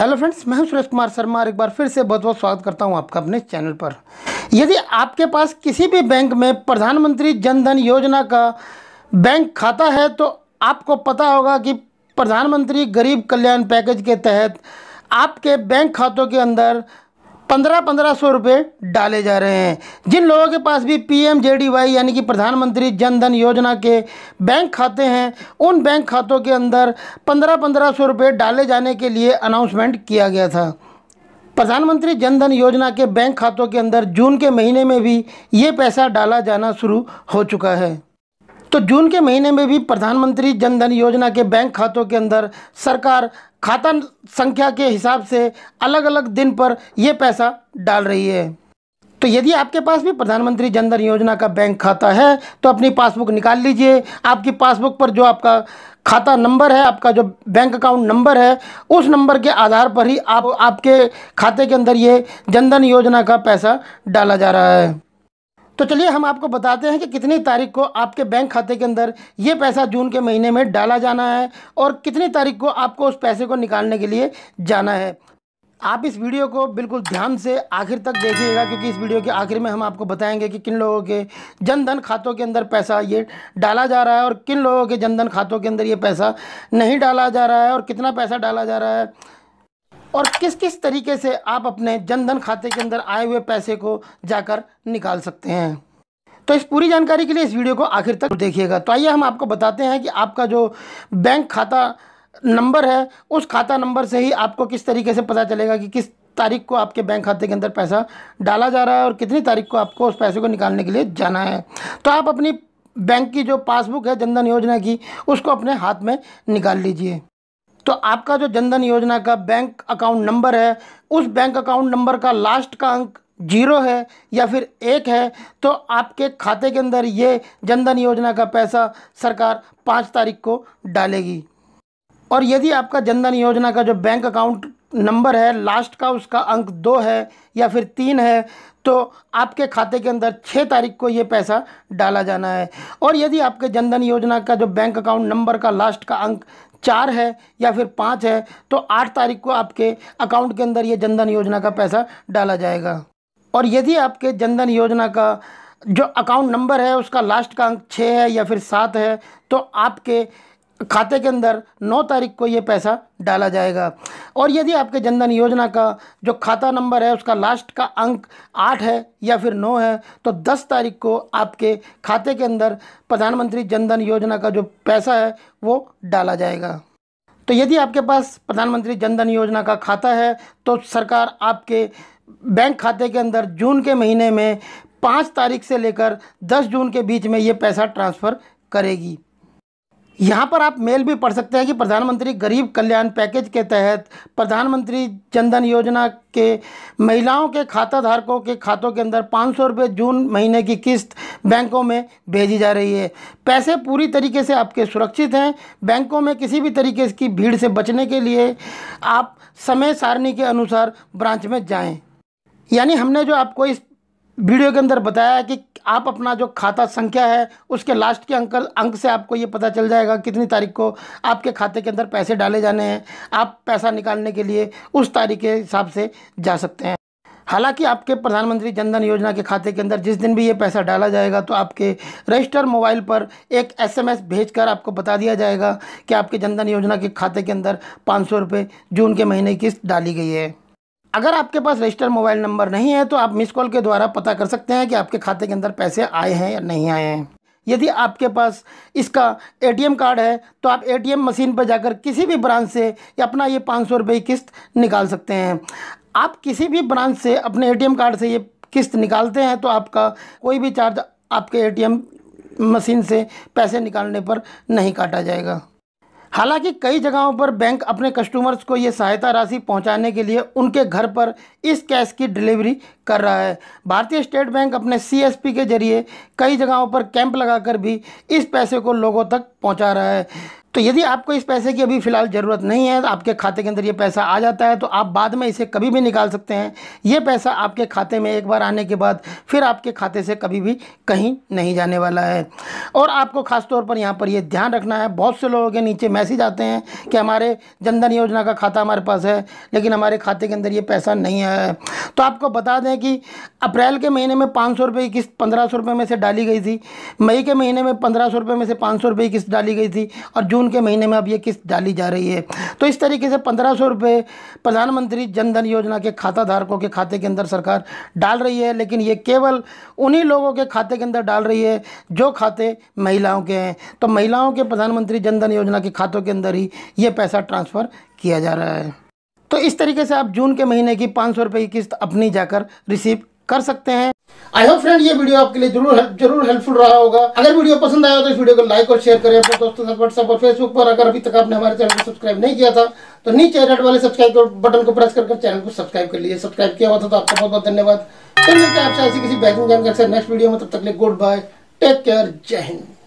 hello friends मैं हूं सुरेश कुमार शर्मा और एक बार फिर से बहुत बहुत स्वागत करता हूं आपका अपने चैनल पर यदि आपके पास किसी भी बैंक में प्रधानमंत्री जनधन योजना का बैंक खाता है तो आपको पता होगा कि प्रधानमंत्री गरीब कल्याण पैकेज के तहत आपके बैंक खातों के अंदर पंद्रह पंद्रह सौ रुपये डाले जा रहे हैं जिन लोगों के पास भी P M J D Y यानी कि प्रधानमंत्री जन धन योजना के बैंक खाते हैं उन बैंक खातों के अंदर पंद्रह पंद्रह सौ रुपये डाले जाने के लिए अनाउंसमेंट किया गया था प्रधानमंत्री जन धन योजना के बैंक खातों के अंदर जून के महीने में भी ये पैसा डाला जाना शुरू हो चुका है तो जून के महीने में भी प्रधानमंत्री जनधन योजना के बैंक खातों के अंदर सरकार खाता संख्या के हिसाब से अलग अलग दिन पर यह पैसा डाल रही है तो यदि आपके पास भी प्रधानमंत्री जनधन योजना का बैंक खाता है तो अपनी पासबुक निकाल लीजिए आपकी पासबुक पर जो आपका खाता नंबर है आपका जो बैंक अकाउंट नंबर है उस नंबर के आधार पर ही आप आपके खाते के अंदर ये जनधन योजना का पैसा डाला जा रहा है तो चलिए हम आपको बताते हैं कि कितनी तारीख को आपके बैंक खाते के अंदर ये पैसा जून के महीने में डाला जाना है और कितनी तारीख को आपको उस पैसे को निकालने के लिए जाना है आप इस वीडियो को बिल्कुल ध्यान से आखिर तक देखिएगा क्योंकि इस वीडियो के आखिर में हम आपको बताएंगे कि किन लोगों के जनधन खातों के अंदर पैसा ये डाला जा रहा है और किन लोगों के जनधन खातों के अंदर ये पैसा नहीं डाला जा रहा है और कितना पैसा डाला जा रहा है और किस किस तरीके से आप अपने जनधन खाते के अंदर आए हुए पैसे को जाकर निकाल सकते हैं तो इस पूरी जानकारी के लिए इस वीडियो को आखिर तक देखिएगा तो आइए हम आपको बताते हैं कि आपका जो बैंक खाता नंबर है उस खाता नंबर से ही आपको किस तरीके से पता चलेगा कि किस तारीख को आपके बैंक खाते के अंदर पैसा डाला जा रहा है और कितनी तारीख को आपको उस पैसे को निकालने के लिए जाना है तो आप अपनी बैंक की जो पासबुक है जनधन योजना की उसको अपने हाथ में निकाल लीजिए तो आपका जो जनधन योजना का बैंक अकाउंट नंबर है उस बैंक अकाउंट नंबर का लास्ट का अंक जीरो है या फिर एक है तो आपके खाते के अंदर ये जनधन योजना का पैसा सरकार पाँच तारीख को डालेगी और यदि आपका जनधन योजना का जो बैंक अकाउंट नंबर है लास्ट का उसका अंक दो है या फिर तीन है तो आपके खाते के अंदर छः तारीख को ये पैसा डाला जाना है और यदि आपके जनधन योजना का जो बैंक अकाउंट नंबर का लास्ट का अंक चार है या फिर पाँच है तो आठ तारीख को आपके अकाउंट के अंदर ये जनधन योजना का पैसा डाला जाएगा और यदि आपके जनधन योजना का जो अकाउंट नंबर है उसका लास्ट का अंक छः है या फिर सात है तो आपके खाते के अंदर 9 तारीख को ये पैसा डाला जाएगा और यदि आपके जनधन योजना का जो खाता नंबर है उसका लास्ट का अंक आठ है या फिर नौ है तो दस तारीख को आपके खाते के अंदर प्रधानमंत्री जनधन योजना का जो पैसा है वो डाला जाएगा तो यदि आपके पास प्रधानमंत्री जनधन योजना का खाता है तो सरकार आपके बैंक खाते के अंदर जून के महीने में पाँच तारीख से लेकर दस जून के बीच में ये पैसा ट्रांसफ़र करेगी यहाँ पर आप मेल भी पढ़ सकते हैं कि प्रधानमंत्री गरीब कल्याण पैकेज के तहत प्रधानमंत्री जनधन योजना के महिलाओं के खाता धारकों के खातों के अंदर पाँच सौ रुपये जून महीने की किस्त बैंकों में भेजी जा रही है पैसे पूरी तरीके से आपके सुरक्षित हैं बैंकों में किसी भी तरीके की भीड़ से बचने के लिए आप समय सारणी के अनुसार ब्रांच में जाएँ यानी हमने जो आपको इस वीडियो के अंदर बताया कि आप अपना जो खाता संख्या है उसके लास्ट के अंकल अंक से आपको ये पता चल जाएगा कितनी तारीख को आपके खाते के अंदर पैसे डाले जाने हैं आप पैसा निकालने के लिए उस तारीख के हिसाब से जा सकते हैं हालांकि आपके प्रधानमंत्री जनधन योजना के खाते के अंदर जिस दिन भी ये पैसा डाला जाएगा तो आपके रजिस्टर मोबाइल पर एक एसएमएस भेजकर आपको बता दिया जाएगा कि आपके जनधन योजना के खाते के अंदर पाँच सौ जून के महीने की किस्त डाली गई है अगर आपके पास रजिस्टर मोबाइल नंबर नहीं है तो आप मिस कॉल के द्वारा पता कर सकते हैं कि आपके खाते के अंदर पैसे आए हैं या नहीं आए हैं यदि आपके पास इसका एटीएम कार्ड है तो आप एटीएम मशीन पर जाकर किसी भी ब्रांच से अपना ये पाँच सौ रुपये किस्त निकाल सकते हैं आप किसी भी ब्रांच से अपने एटीएम कार्ड से ये किस्त निकालते हैं तो आपका कोई भी चार्ज आपके एटीएम मशीन से पैसे निकालने पर नहीं काटा जाएगा हालांकि कई जगहों पर बैंक अपने कस्टमर्स को ये सहायता राशि पहुंचाने के लिए उनके घर पर इस कैश की डिलीवरी कर रहा है भारतीय स्टेट बैंक अपने सीएसपी के जरिए कई जगहों पर कैंप लगाकर भी इस पैसे को लोगों तक पहुंचा रहा है तो यदि आपको इस पैसे की अभी फ़िलहाल ज़रूरत नहीं है तो आपके खाते के अंदर ये पैसा आ जाता है तो आप बाद में इसे कभी भी निकाल सकते हैं ये पैसा आपके खाते में एक बार आने के बाद फिर आपके खाते से कभी भी कहीं नहीं जाने वाला है और आपको ख़ासतौर पर यहाँ पर ये ध्यान रखना है बहुत से लोगों के नीचे मैसेज आते हैं कि हमारे जनधन योजना का खाता हमारे पास है लेकिन हमारे खाते के अंदर ये पैसा नहीं आया है तो आपको बता दें कि अप्रैल के महीने में पाँच सौ रुपये की किस्त पंद्रह सौ रुपये में से डाली गई थी मई के महीने में पंद्रह सौ रुपये में से पाँच सौ रुपये की किस्त डाली गई थी और जून जून के महीने में अब ये किस्त डाली जा रही है तो इस तरीके से पंद्रह सौ रुपये प्रधानमंत्री जनधन योजना के खाता धारकों के खाते के अंदर सरकार डाल रही है लेकिन ये केवल उन्हीं लोगों के खाते के अंदर डाल रही है जो खाते महिलाओं के हैं तो महिलाओं के प्रधानमंत्री जनधन योजना के खातों के अंदर ही ये पैसा ट्रांसफ़र किया जा रहा है तो इस तरीके से आप जून के महीने की पाँच सौ रुपये की किस्त अपनी जाकर रिसीव कर सकते हैं आई होप फ्रेंड ये वीडियो आपके लिए जरूर हेल्प जरूर हेल्पफुल रहा होगा अगर वीडियो पसंद आया तो इस वीडियो को लाइक और शेयर करें अपने दोस्तों के साथ व्हाट्सएप और फेसबुक पर अगर अभी तक आपने हमारे चैनल को सब्सक्राइब नहीं किया था तो नीचे रेड वाले सब्सक्राइब बटन को प्रेस करके चैनल को सब्सक्राइब कर लीजिए सब्सक्राइब किया हुआ था तो आपका बहुत बहुत धन्यवाद फिर मिलते हैं आपसे ऐसी किसी बैकिंग जानकारी नेक्स्ट वीडियो में तब तक लिए गुड बाय टेक केयर जय हिंद